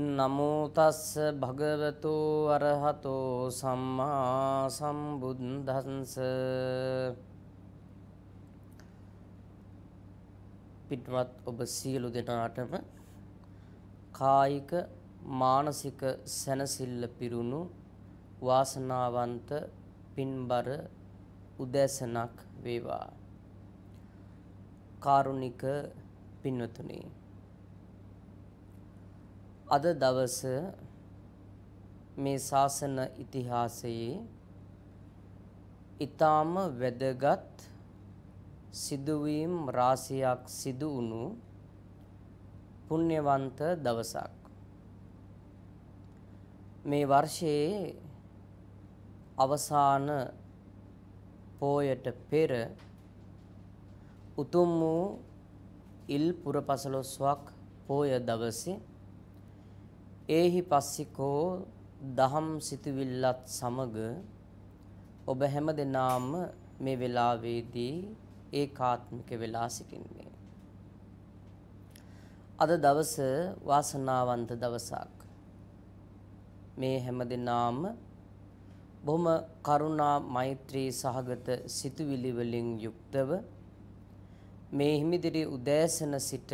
නමුතස්ස භගවතු අරහතෝ සම්මා සම්බුද්ධන්ස පිටවත් ඔබ සියලු දෙනාටම කායික මානසික සැනසිල්ල පිරුණු වාසනාවන්ත පින්බර උදෑසනක් වේවා කාරුණික පින්වතුනි අද දවස මේ ශාසන ඉතිහාසයේ ඊටාම වැදගත් සිදුවීම් රාශියක් සිදු වුණු පුණ්‍යවන්ත දවසක් මේ වර්ෂයේ අවසාන පෝයට පෙර උතුම් වූ ඉල් පුරපසළොස්වක් පෝය දවසේ ඒහි පස්සිකෝ දහම් සිතුවිල්ලත් සමග ඔබ හැම දෙනාම මේ වෙලාවේදී ඒකාත්මික වෙලා සිටින්නේ. අද දවස වාසනාවන්ත දවසක්. මේ හැම දෙනාම බොහොම කරුණා මෛත්‍රී සහගත සිතුවිලි වලින් යුක්තව මේ හිමිදිරි උදෑසන සිට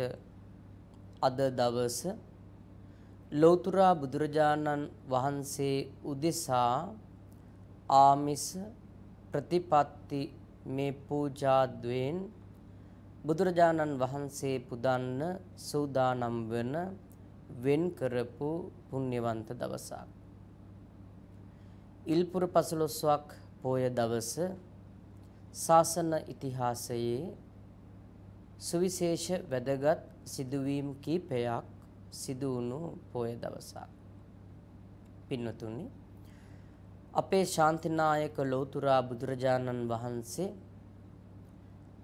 අද දවසේ ලෞතර බුදුරජාණන් වහන්සේ උදෙසා ආමිස ප්‍රතිපatti මේ පූජාද්වෙන් බුදුරජාණන් වහන්සේ පුදන්න සූදානම් වන වෙන් කරපු පුණ්‍යවන්ත දවසක්. ඉල්පුර 15ක් පෝය දවස සාසන ඉතිහාසයේ සුවිශේෂ වැදගත් සිදුවීම් කීපයක් සිදු වුණු පොය දවසක්. පින්නතුනි අපේ ශාන්තිනායක ලෝතුරා බුදුරජාණන් වහන්සේ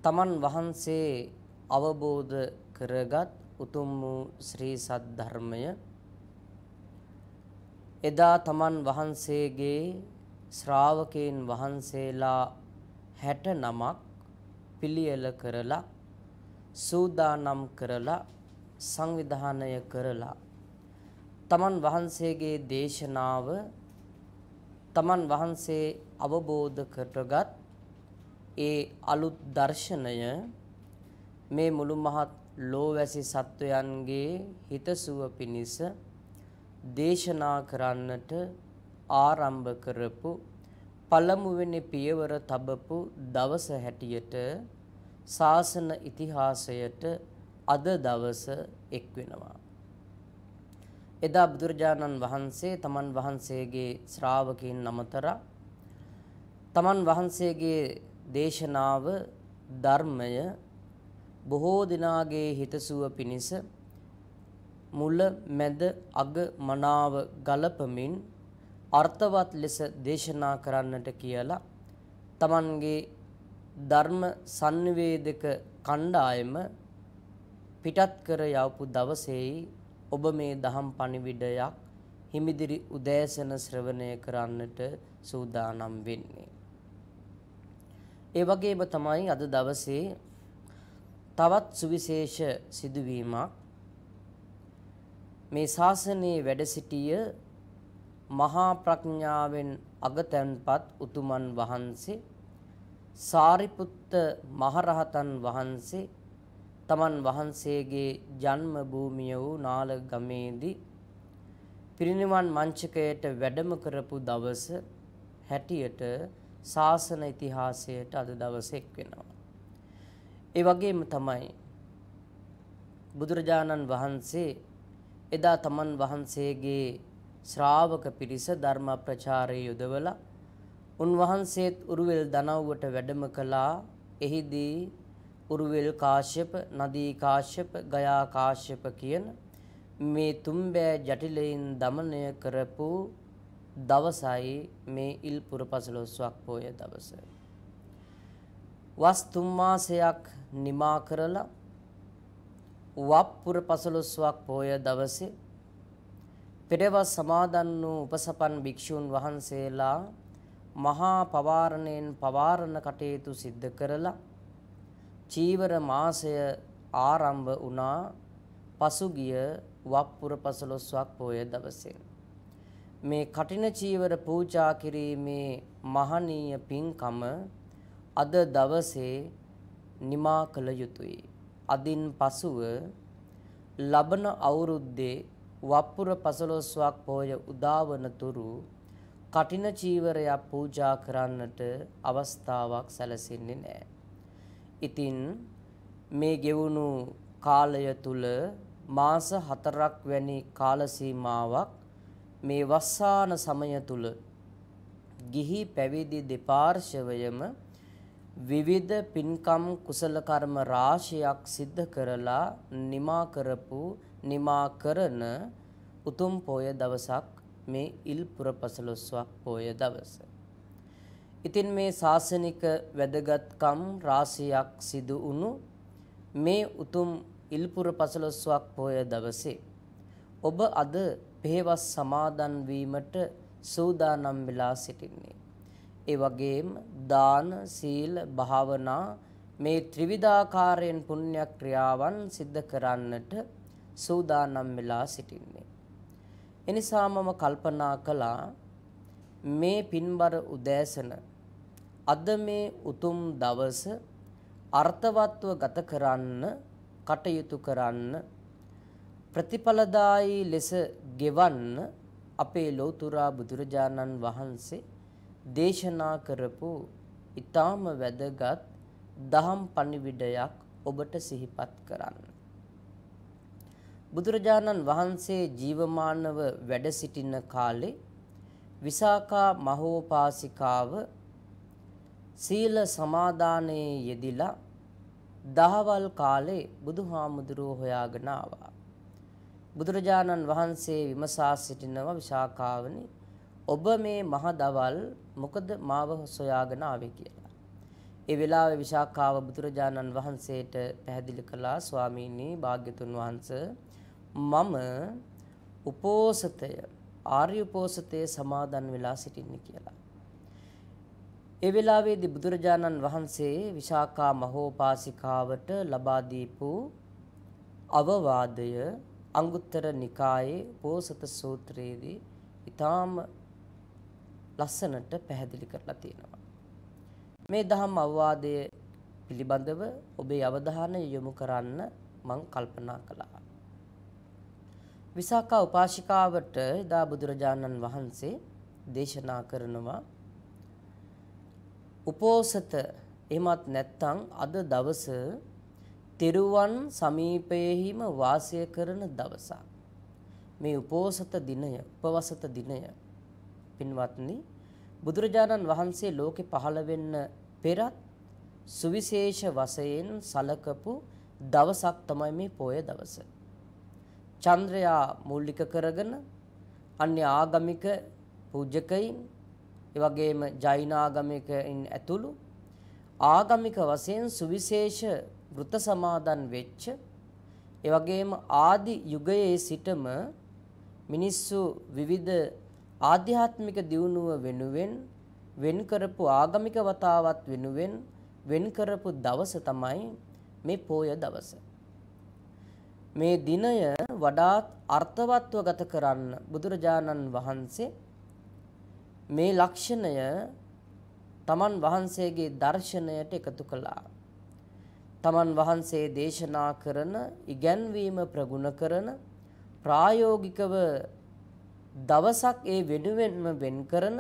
තමන් වහන්සේ අවබෝධ කරගත් උතුම් වූ ශ්‍රී සද්ධර්මය එදා තමන් වහන්සේගේ ශ්‍රාවකයන් වහන්සේලා 69ක් පිළියෙල කරලා සූදානම් කරලා සංවිධානය කරලා තමන් වහන්සේගේ දේශනාව තමන් වහන්සේ අවබෝධ කරගත් ඒ අලුත් දර්ශනය මේ මුළු මහත් ලෝවැසි සත්වයන්ගේ හිතසුව පිණිස දේශනා කරන්නට ආරම්භ කරපු පළමුවෙනි පියවර තබපු දවස හැටියට ශාසන ඉතිහාසයට අද දවස එක් වෙනවා. එදා බුදුරජාණන් වහන්සේ තමන් වහන්සේගේ ශ්‍රාවකයන් නමතර තමන් වහන්සේගේ දේශනාව ධර්මය බොහෝ දිනාගේ හිතසුව පිණිස මුල මැද අග මනාව ගලපමින් අර්ථවත් ලෙස දේශනා කරන්නට කියලා තමන්ගේ ධර්ම sannivedaka කණ්ඩායම පිටත් කර යවපු දවසේ ඔබ මේ දහම් පණිවිඩයක් හිමිදිරි උදෑසන ශ්‍රවණය කරන්නට සූදානම් වෙන්නේ. ඒ වගේම තමයි අද දවසේ තවත් සුවිශේෂ සිදුවීමක් මේ ශාසනයේ වැඩ සිටිය මහා ප්‍රඥාවෙන් අගතන්පත් උතුමන් වහන්සේ සාරිපුත්ත මහරහතන් වහන්සේ තමන් වහන්සේගේ ජන්ම භූමිය වූ නාල ගමේදී පිරිනිවන් මංචකයට වැඩම කරපු දවස හැටියට ශාසන ඉතිහාසයට අද දවසෙක් වෙනවා. ඒ වගේම තමයි බුදුරජාණන් වහන්සේ එදා තමන් වහන්සේගේ ශ්‍රාවක පිරිස ධර්ම ප්‍රචාරයේ යොදවලා උන්වහන්සේත් උරුවෙල් දනව්වට වැඩම කළා. එහිදී උරුවෙල් කාශ්‍යප, නදී කාශ්‍යප, ගයා කාශ්‍යප කියන මේ තුම්බෑ ජටිලයෙන් দমনය කරපු දවසයි මේ ඉල්පුර පසළොස්වක් පෝය දවස. වස් තුන් මාසයක් නිමා කරලා වප්පුර පසළොස්වක් පෝය දවසේ පෙරවස් සමාදන් වූ උපසපන් භික්ෂූන් වහන්සේලා මහා පවාරණයෙන් පවාරණ කටයුතු සිද්ධ කරලා චීවර මාසය ආරම්භ වුණා පසුගිය වප්පුර 15ක් පොය දවසේ. මේ කටින චීවර පූජා කිරීමේ මහනීය පින්කම අද දවසේ නිමා කළ යුතුය. අදින් පසුව ලබන අවුරුද්දේ වප්පුර 15ක් පොය උදාවන තුරු කටින චීවරය පූජා කරන්නට අවස්ථාවක් සැලසෙන්නේ නැහැ. ඉතින් මේ ගෙවුණු කාලය තුල මාස 4ක් වැනි කාල සීමාවක් මේ වස්සාන සමය තුල ගිහි පැවිදි දෙපාර්ශවයම විවිධ පින්කම් කුසල කර්ම රාශියක් සිද්ධ කරලා නිමා කරපු නිමා කරන උතුම් පොය දවසක් මේ ඉල්පුර පසළොස්වක් පොය දවසේ ඉතින් මේ ශාසනික වැදගත්කම් රාශියක් සිදු වුණු මේ උතුම් ඉල්පුර පසළොස්වක් පොය දවසේ ඔබ අද පෙහෙවස් සමාදන් වීමට සූදානම් වෙලා සිටින්නේ. ඒ වගේම දාන, සීල, භාවනා මේ ත්‍රිවිධාකාරයෙන් පුණ්‍ය ක්‍රියාවන් සිද්ධ කරන්නට සූදානම් වෙලා සිටින්නේ. එනිසා මම කල්පනා කළා මේ පින්බර උදෑසන අද මේ උතුම් දවස අර්ථවත්ව ගත කරන්න කටයුතු කරන්න ප්‍රතිඵලදායි ලෙස ගෙවන්න අපේ ලෞතුරා බුදුරජාණන් වහන්සේ දේශනා කරපු ඊටාම වැදගත් දහම් පණිවිඩයක් ඔබට සිහිපත් කරන්න. බුදුරජාණන් වහන්සේ ජීවමානව වැඩ සිටින කාලේ විසාකා මහෝපාසිකාව සීල සමාදානයේ යෙදිලා දහවල් කාලේ බුදුහාමුදුරුව හොයාගෙන ආවා. බුදුරජාණන් වහන්සේ විමසා සිටිනව විශාකාවනි ඔබ මේ මහ දවල් මොකද මාව සොයාගෙන ආවේ කියලා. ඒ වෙලාවේ විශාකාව බුදුරජාණන් වහන්සේට පැහැදිලි කළා ස්වාමීනි භාග්‍යතුන් වහන්ස මම උපෝසතය ආර්ය උපෝසතේ සමාදන් වෙලා සිටින්නේ කියලා. ඒ වෙලාවේදී බුදුරජාණන් වහන්සේ විශාකා මහෝපාසිකාවට ලබා දීපු අවවාදය අංගුත්තර නිකායේ පෝසත සූත්‍රයේදී ඊටාම ලස්සනට පැහැදිලි කරලා තියෙනවා. මේ දහම් අවවාදය පිළිබඳව ඔබේ අවධානය යොමු කරන්න මං කල්පනා කළා. විසාකා උපාසිකාවට එදා බුදුරජාණන් වහන්සේ දේශනා කරනවා උපෝසත එහෙමත් නැත්නම් අද දවස තෙරුවන් සමීපයේහිම වාසය කරන දවසක්. මේ උපෝසත දිනය, උපවසත දිනය පින්වත්නි බුදුරජාණන් වහන්සේ ලෝකෙ පහළ වෙන්න පෙරත් සුවිශේෂ වශයෙන් සලකපු දවසක් තමයි මේ පොය දවස. චන්ද්‍රයා මූලික කරගෙන අන්‍ය ආගමික පූජකයින් ඒ වගේම ජෛන ආගමිකයින් ඇතුළු ආගමික වශයෙන් සුවිශේෂ වෘත සමාදන් වෙච්ච ඒ වගේම ආදි යුගයේ සිටම මිනිස්සු විවිධ ආධ්‍යාත්මික දියුණුව වෙනුවෙන් වෙන් කරපු ආගමික වතාවත් වෙනුවෙන් වෙන් කරපු දවස තමයි මේ පෝය දවස. මේ දිනය වඩාත් අර්ථවත්ව ගත කරන්න බුදුරජාණන් වහන්සේ මේ ලක්ෂණය තමන් වහන්සේගේ දර්ශනයට එකතු කළා. තමන් වහන්සේ දේශනා කරන ඉගැන්වීම ප්‍රගුණ කරන ප්‍රායෝගිකව දවසක් ඒ වෙනුවෙන්ම වෙන් කරන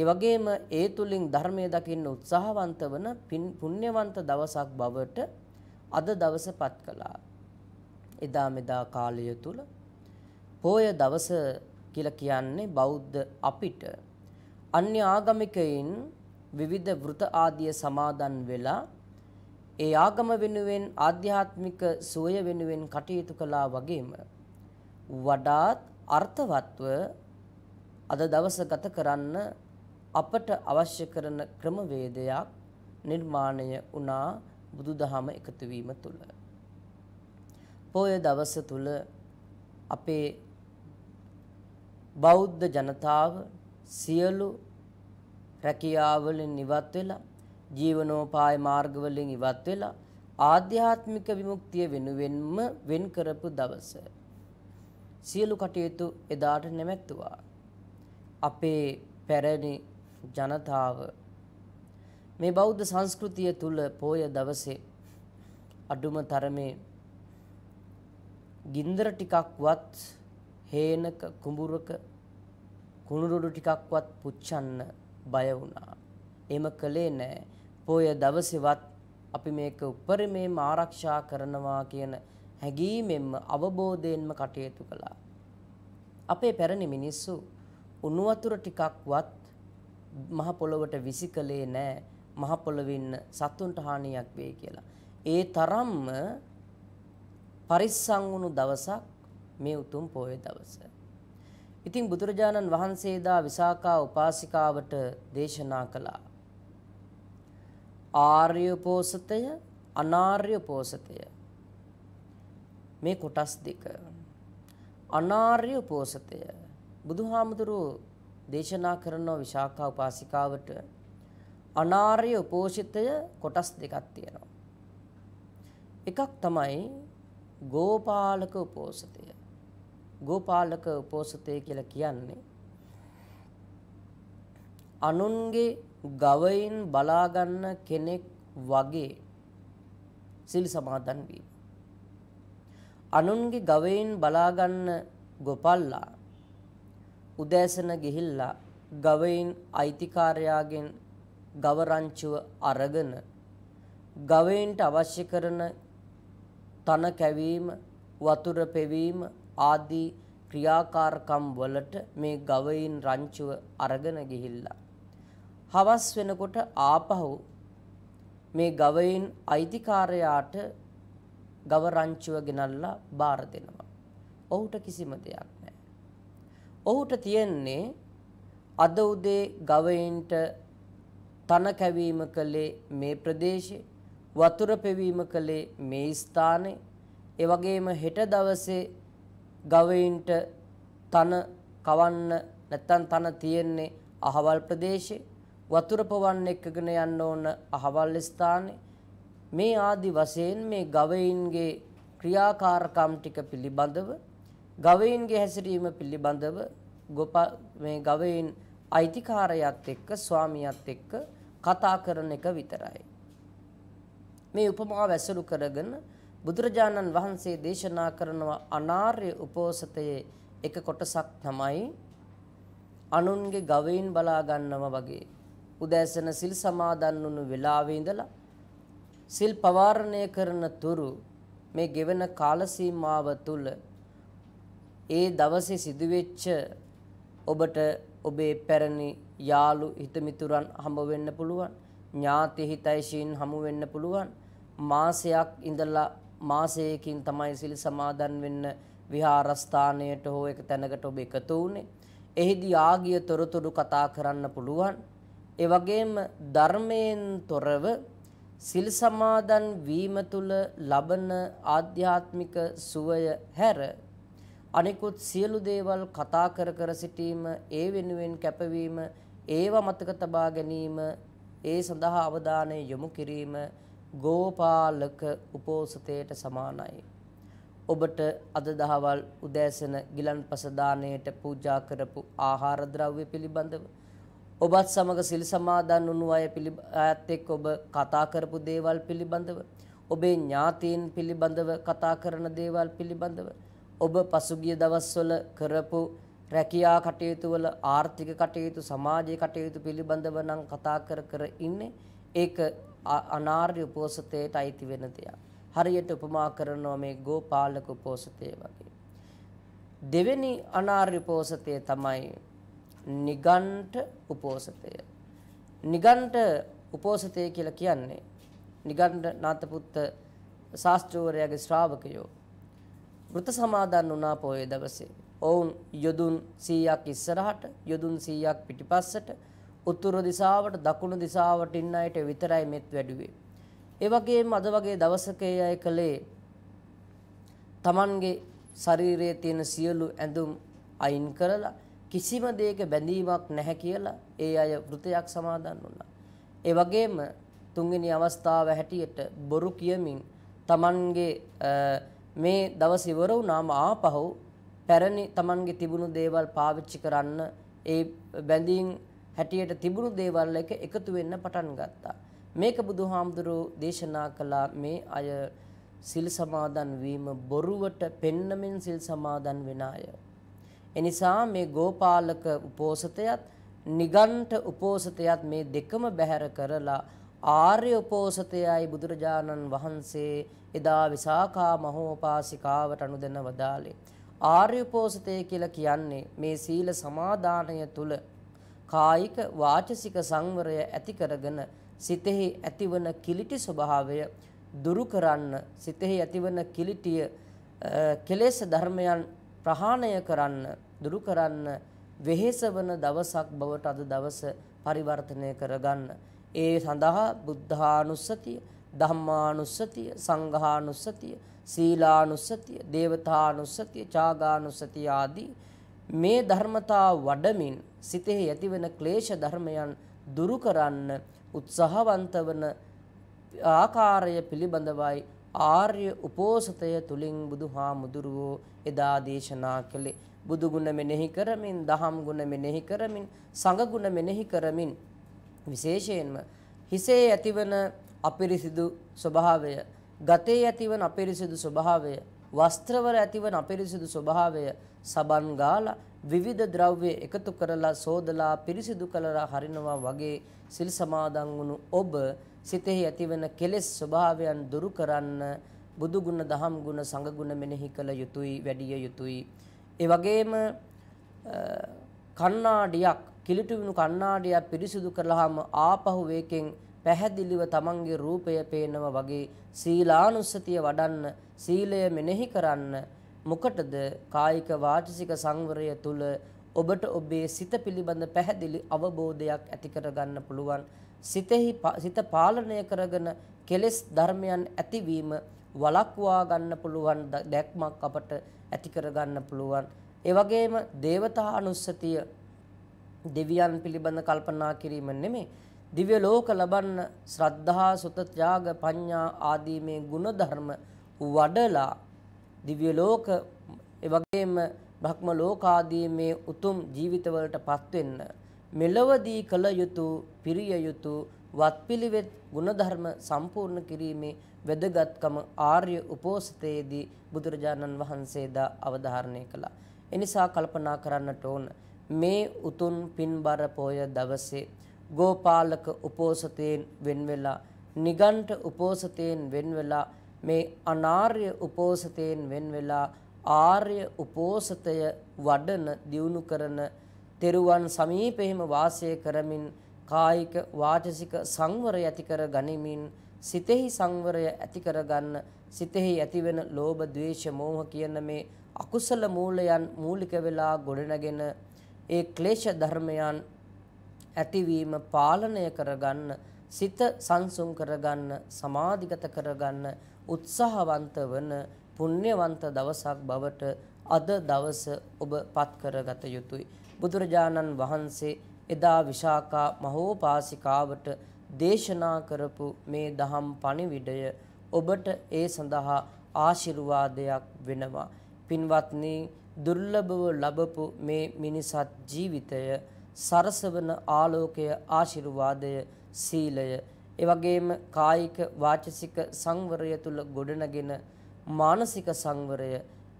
ඒ වගේම ඒ තුලින් ධර්මයේ දකින්න උත්සාහවන්ත වන පුණ්‍යවන්ත දවසක් බවට අද දවසපත් කළා. එදා මෙදා කාලය තුල පොය දවස කියලා කියන්නේ බෞද්ධ අපිට අන්‍ය ආගමිකයින් විවිධ වෘත ආදිය සමාදන් වෙලා ඒ ආගම වෙනුවෙන් ආධ්‍යාත්මික සෝය වෙනුවෙන් කටයුතු කළා වගේම වඩාත් අර්ථවත්ව අද දවස ගත කරන්න අපට අවශ්‍ය කරන ක්‍රමවේදයක් නිර්මාණය වුණා බුදුදහම එකතු වීම තුළ පොය දවස තුළ අපේ බෞද්ධ ජනතාව සියලු රැකියාවලින් ඉවත් වෙලා ජීවනෝපාය මාර්ගවලින් ඉවත් වෙලා ආධ්‍යාත්මික විමුක්තිය වෙනුවෙන්ම වෙන් කරපු දවස සියලු කටයුතු එදාට නැමැත්තුවා අපේ පැරණි ජනතාව මේ බෞද්ධ සංස්කෘතිය තුල පෝය දවසේ අඩුම තරමේ ගින්දර ටිකක්වත් හේනක කුඹුරක කුණුරුඩු ටිකක්වත් පුච්චන්න බය වුණා. එම කලේ නෑ. පොය දවසේවත් අපි මේක උපරිමයෙන් ආරක්ෂා කරනවා කියන හැඟීමෙන්ම අවබෝධයෙන්ම කටයුතු කළා. අපේ පැරණි මිනිස්සු උණු වතුර ටිකක්වත් මහ පොළොවට විසිකලේ නෑ. මහ පොළොවින් සතුන්ට හානියක් වෙයි කියලා. ඒ තරම්ම පරිස්සම් වුණු දවසක් මේ උතුම් පොය දවස. ඉතින් බුදුරජාණන් වහන්සේ දා විසාකා උපාසිකාවට දේශනා කළා. ආර්ය පෝසතය අනාර්ය පෝසතය මේ කොටස් දෙක අනාර්ය පෝසතය බුදුහාමුදුරුව දේශනා කරන විශාකා උපාසිකාවට අනාර්ය උපෝෂිතය කොටස් දෙකක් තියෙනවා එකක් තමයි ගෝපාලක උපෝසතය ගෝපාලක උපෝසතය කියලා කියන්නේ අනුන්ගේ ගවයින් බලා ගන්න කෙනෙක් වගේ සිල් සමාදන් වීම. අනුන්ගේ ගවයින් බලා ගන්න ගොපල්ලා උදෑසන ගිහිල්ලා ගවයින් අයිතිකාරයාගෙන් ගව රංචුව අරගෙන ගවයින්ට අවශ්‍ය කරන තන කැවීම වතුර පෙවීම ආදී ක්‍රියාකාරකම් වලට මේ ගවයින් රංචුව අරගෙන ගිහිල්ලා හවස් වෙනකොට ආපහු මේ ගවයින් අයිතිකාරයාට ගව රංචුව ගෙනල්ලා බාර දෙනවා. ඔහුට කිසිම දෙයක් නැහැ. ඔහුට තියෙන්නේ අද උදේ ගවයින්ට තන කැවීම කළේ මේ ප්‍රදේශේ වතුර පෙවීම කළේ මේ ස්ථානයේ ඒ වගේම හෙට දවසේ ගවයින්ට තන කවන්න නැත්තම් තන තියෙන්නේ අහවල් ප්‍රදේශේ වතුර පොවන්න එක්කගෙන යන්න ඕන අහවල් ස්ථානේ මේ ආදි වශයෙන් මේ ගවයින්ගේ ක්‍රියාකාරකම් ටික පිළිබඳව ගවයින්ගේ හැසිරීම පිළිබඳව ගොප මේ ගවයින් අයිතිකාරයත් එක්ක ස්වාමියාත් එක්ක කතා කරන එක විතරයි මේ උපමාව ඇසුරු කරගෙන බුදුරජාණන් වහන්සේ දේශනා කරනවා අනාර්ය උපෝසතයේ එක කොටසක් තමයි අනුන්ගේ ගවයින් බලා ගන්නවා වගේ උදෑසන සිල් සමාදන් වුණු වෙලාවේ ඉඳලා සිල් පවාරණය කරන තුරු මේ ගෙවන කාල සීමාව තුල ඒ දවසේ සිදුවෙච්ච ඔබට ඔබේ පැරණි යාළු හිතමිතුරන් හම්බ වෙන්න පුළුවන් ඥාති හිතයිෂීන් හමු වෙන්න පුළුවන් මාසයක් ඉඳලා මාසයකින් තමයි සිල් සමාදන් වෙන්න විහාරස්ථානයට හෝ එක තැනකට ඔබ එකතු වුනේ. එහිදී ආගිය තොරතුරු කතා කරන්න පුළුවන්. ඒ වගේම ධර්මයෙන් තොරව සිල් සමාදන් වීම තුල ලබන ආධ්‍යාත්මික සුවය හැර අනිකුත් සියලු දේවල් කතා කර කර සිටීම ඒ වෙනුවෙන් කැපවීම ඒව මතක තබා ගැනීම ඒ සඳහා අවධානය යොමු කිරීම ගෝපාලක උපෝසතයට සමානයි. ඔබට අද දහවල් උදෑසන ගිලන්පස දාණයට පූජා කරපු ආහාර ද්‍රව්‍ය පිළිබඳව ඔබත් සමග සිල් සමාදන් වුණු අය පිළිබත් එක්ක ඔබ කතා කරපු දේවල් පිළිබඳව ඔබේ ඥාතීන් පිළිබඳව කතා කරන දේවල් පිළිබඳව ඔබ පසුගිය දවස්වල කරපු රැකියා කටයුතු වල ආර්ථික කටයුතු සමාජීය කටයුතු පිළිබඳව නම් කතා කර කර ඉන්නේ ඒක අනාර්ය උපෝසතයට අයිති වෙන දෙයක්. හරියට උපමා කරනවා මේ ගෝපාලක උපෝසතය වගේ. දෙවෙනි අනාර්ය උපෝසතය තමයි නිගණ්ඨ උපෝසතය. නිගණ්ඨ උපෝසතය කියලා කියන්නේ නිගණ්ඨ නාථපුත්ත ශාස්ත්‍රවරයාගේ ශ්‍රාවකයෝ වෘත සමාදන් වුණා පොයේ දවසේ. ඔවුන් යොදුන් 100ක් ඉස්සරහට, යොදුන් 100ක් පිටිපස්සට උතුරු දිසාවට දකුණු දිසාවට ඉන්න අයට විතරයි මෙත් වැඩුවේ. ඒ වගේම අද වගේ දවසක අය කළේ Tamanගේ ශරීරයේ තියෙන සියලු ඇඳුම් අයින් කරලා කිසිම දෙයක බැඳීමක් නැහැ කියලා ඒ අය වෘතයක් සමාදන් වුණා. ඒ වගේම තුන්වෙනි අවස්ථාව හැටියට බොරු කියමින් Tamanගේ මේ දවස් ඉවර වුණාම ආපහු පැරණි Tamanගේ තිබුණු දේවල් පාවිච්චි කරන්න ඒ බැඳීම් හැටියට තිබුණු දේවල් එක එකතු වෙන්න පටන් ගත්තා. මේක බුදුහාමුදුරෝ දේශනා කළා මේ අය සිල් සමාදන් වීම බොරුවට පෙන්නමින් සිල් සමාදන් වෙන අය. එනිසා මේ ගෝපාලක උපෝසතයත් නිගණ්ඨ උපෝසතයත් මේ දෙකම බැහැර කරලා ආර්ය උපෝසතයයි බුදුරජාණන් වහන්සේ එදා විසාකා මහෝපාසිකාවට අනුදෙන වදාලේ. ආර්ය උපෝසතය කියලා කියන්නේ මේ සීල සමාදානය තුළ කායික වාචසික සංවරය ඇති කරගෙන සිතෙහි ඇතිවන කිලිටි ස්වභාවය දුරු කරන්න සිතෙහි ඇතිවන කිලිටිය කෙලෙස් ධර්මයන් ප්‍රහාණය කරන්න දුරු කරන්න වෙහෙසවන දවසක් බවට අද දවස පරිවර්තනය කරගන්න ඒ සඳහා බුද්ධානුස්සතිය ධම්මානුස්සතිය සංඝානුස්සතිය සීලානුස්සතිය දේවතානුස්සතිය චාගානුස්සතිය ආදී මේ ධර්මතා වඩමින් සිතෙහි ඇතිවන ක්ලේශ ධර්මයන් දුරු කරන්න උත්සාහවන්ත වන ආකාරය පිළිබඳවයි ආර්ය උපෝසතය තුලින් බුදුහාමුදුරුවෝ එදා දේශනා කළේ බුදු ගුණ මෙනෙහි කරමින් දහම් ගුණ මෙනෙහි කරමින් සංඝ ගුණ මෙනෙහි කරමින් විශේෂයෙන්ම හිසේ ඇතිවන අපිරිසිදු ස්වභාවය ගතේ ඇතිවන අපිරිසිදු ස්වභාවය වස්ත්‍රවල ඇතිවන අපිරිසිදු ස්වභාවය සබන් ගාලා විවිධ ද්‍රව්‍ය එකතු කරලා සෝදලා පිරිසිදු කළා හරිනවා වගේ සිල් සමාදන් වුණු ඔබ සිතෙහි ඇතිවන කෙලෙස් ස්වභාවයන් දුරු කරන්න බුදු ගුණ දහම් ගුණ සංඝ ගුණ මෙනෙහි කළ යුතුයි වැඩිය යුතුයි ඒ වගේම කණ්ණාඩියක් කිලිටු වුණු කණ්ණාඩියක් පිරිසිදු කළාම ආපහු වේකෙන් පැහැදිලිව තමන්ගේ රූපය පේනව වගේ සීලානුස්සතිය වඩන්න සීලය මෙනෙහි කරන්න මොකටද කායික වාචසික සංවරය තුල ඔබට ඔබේ සිත පිළිබඳ පැහැදිලි අවබෝධයක් ඇති කරගන්න පුළුවන් සිතෙහි සිත පාලනය කරගෙන කෙලෙස් ධර්මයන් ඇතිවීම වලක්වා ගන්න පුළුවන් දැක්මක් අපට ඇති කරගන්න පුළුවන් ඒ වගේම දේවතානුස්සතිය දෙවියන් පිළිබඳ කල්පනා කිරීම නෙමෙයි දිව්‍ය ලෝක ලබන්න ශ්‍රද්ධා සුත ත්‍යාග පඤ්ඤා ආදී මේ ಗುಣධර්ම වඩලා දිව්‍ය ලෝක එවැගේම භක්ම ලෝක ආදී මේ උතුම් ජීවිතවලටපත් වෙන්න මෙලවදී කල යුතු පිරිය යුතු වත්පිළිවෙත් ಗುಣධර්ම සම්පූර්ණ කිරීමේ වැදගත්කම ආර්ය උපෝසතයේදී බුදුරජාණන් වහන්සේ දා අවධාරණය කළා. එනිසා කල්පනා කරන්නට ඕන මේ උතුම් පින්බර පොය දවසේ ගෝපාලක උපෝසතයෙන් වෙන් වෙලා නිගණ්ඨ උපෝසතයෙන් වෙන් වෙලා මේ අනාර්ය උපෝසතයෙන් වෙන් වෙලා ආර්ය උපෝසතය වඩන දියුණු කරන තෙරුවන් සමීපෙහිම වාසය කරමින් කායික වාචසික සංවරය ඇති කර ගනිමින් සිතෙහි සංවරය ඇති කර ගන්න සිතෙහි ඇතිවෙන ලෝභ ද්වේෂ මෝහ කියන මේ අකුසල මූලයන් මූලික වෙලා ගොඩනගෙන ඒ ක්ලේශ ධර්මයන් ඇතිවීම පාලනය කරගන්න සිත සංසුන් කරගන්න සමාධිගත කරගන්න උත්සාහවන්ත වන පුණ්‍යවන්ත දවසක් බවට අද දවස ඔබ පත් කරගත යුතුයි බුදුරජාණන් වහන්සේ එදා විශාකා මහෝපාසිකාවට දේශනා කරපු මේ දහම් පණිවිඩය ඔබට ඒ සඳහා ආශිර්වාදයක් වෙනවා පින්වත්නි දුර්ලභව ලැබපු මේ මිනිසත් ජීවිතය සරසවන ආලෝකය ආශිර්වාදය සීලය එවැගේම කායික වාචසික සංවරය තුල ගොඩනගෙන මානසික සංවරය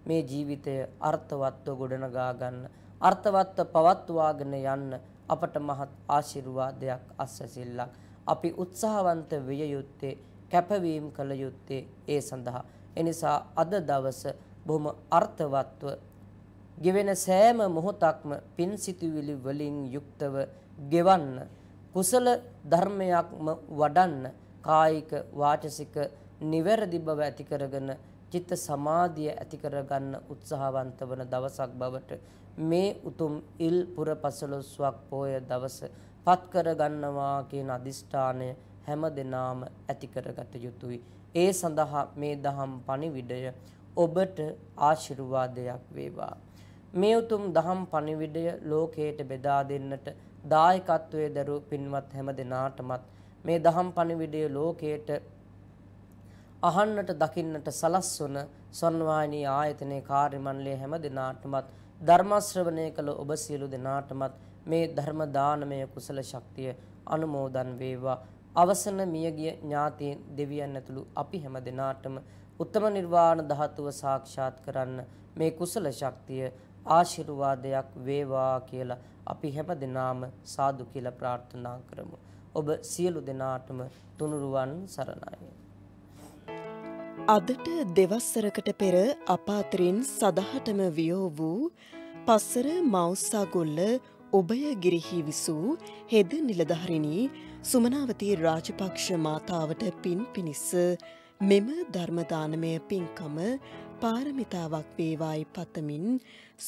මේ ජීවිතය අර්ථවත්ව ගොඩනගා ගන්න අර්ථවත්ව පවත්වාගෙන යන්න අපට මහත් ආශිර්වාදයක් අස්සසිල්ලක් අපි උත්සාහවන්ත විය යුත්තේ කැපවීම කළ යුත්තේ ඒ සඳහා එනිසා අද දවස බොහොම අර්ථවත්ව ගෙවෙන සෑම මොහොතක්ම පින් සිතුවිලි වලින් යුක්තව ගෙවන්න කුසල ධර්මයක්ම වඩන්න කායික වාචසික නිවැරදි බව ඇති කරගෙන චිත්ත සමාධිය ඇති කරගන්න උත්සාහවන්ත වන දවසක් බවට මේ උතුම් ඉල් පුර පසළොස්වක් පෝය දවස පත් කරගන්නවා කියන අදිෂ්ඨානය හැම දිනාම ඇති කරගත යුතුයි. ඒ සඳහා මේ දහම් පණිවිඩය ඔබට ආශිර්වාදයක් වේවා. මේ උතුම් දහම් පණිවිඩය ලෝකයට බෙදා දෙන්නට දායකත්වයේ දරු පින්වත් හැම දෙනාටමත් මේ දහම් පණිවිඩය ලෝකයට අහන්නට දකින්නට සලස්වන සොන්වාහිනී ආයතනයේ කාර්ය මණ්ඩලයේ හැම දෙනාටමත් ධර්ම ශ්‍රවණය කළ ඔබ සියලු දෙනාටමත් මේ ධර්ම දානමය කුසල ශක්තිය අනුමෝදන් වේවා අවසන මියගිය ඥාතීන් දෙවියන් ඇතුළු අපි හැම දෙනාටම උත්තම නිර්වාණ ධාතුව සාක්ෂාත් කරන්න මේ කුසල ශක්තිය ආශිර්වාදයක් වේවා කියලා අපි හැමදෙනාම සාදු කියලා ප්‍රාර්ථනා කරමු. ඔබ සියලු දෙනාටම තුනුරුවන් සරණයි. අදට දෙවස්සරකට පෙර අපාතරින් සදහටම වියෝ වූ පස්සර මෞස්සාගොල්ල ඔබය ගිරිහි විසූ හෙද නිලධහරිණී සුමනාවතී රාජපක්ෂ මාතාවට පින් පිණිස්ස මෙම ධර්මදානමය පින්කම පාරමිතාවක් වේවායි පතමින්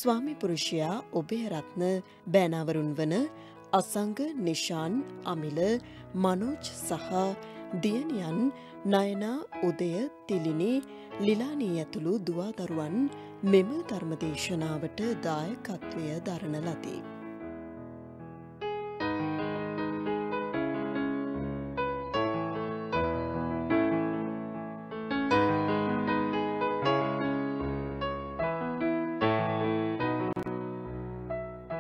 ස්වාමි පුරුෂයා ඔබේ රත්න බෑනවරුන් වන අසංග නිශාන් අමිල මනෝජ් සහ දියණියන් නයනා උදය තිලිනි ලිලානී ඇතුළු දුවා දරුවන් මෙම ධර්මදේශනාවට දායකත්වය දරන ලදී.